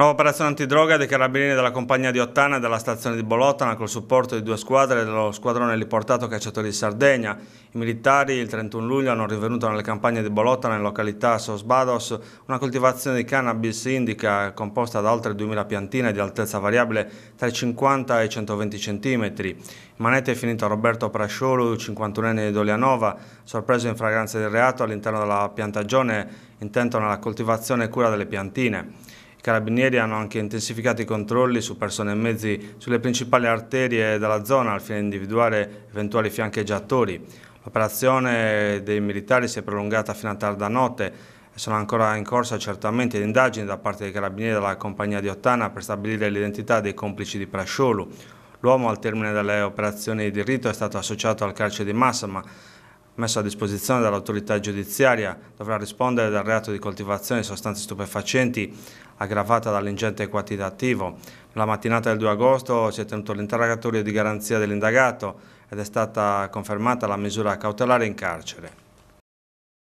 Nuova operazione antidroga dei carabinieri della compagnia di Ottana e della stazione di Bolotana col supporto di due squadre dello squadrone riportato cacciatori di Sardegna. I militari il 31 luglio hanno rinvenuto nelle campagne di Bolotana in località Sosbados una coltivazione di cannabis indica composta da oltre 2000 piantine di altezza variabile tra i 50 e i 120 cm. In manette è finito a Roberto Prasciolo, 51enne di Dolianova, sorpreso in fragranza del reato all'interno della piantagione intento nella coltivazione e cura delle piantine. I carabinieri hanno anche intensificato i controlli su persone e mezzi sulle principali arterie della zona al fine di individuare eventuali fiancheggiatori. L'operazione dei militari si è prolungata fino a tarda notte e sono ancora in corso accertamenti ed indagini da parte dei carabinieri della compagnia di Ottana per stabilire l'identità dei complici di Prasciolo. L'uomo al termine delle operazioni di rito è stato associato al carcere di Massama messo a disposizione dall'autorità giudiziaria dovrà rispondere del reato di coltivazione di sostanze stupefacenti aggravata dall'ingente quantitativo. Nella mattinata del 2 agosto si è tenuto l'interrogatorio di garanzia dell'indagato ed è stata confermata la misura cautelare in carcere.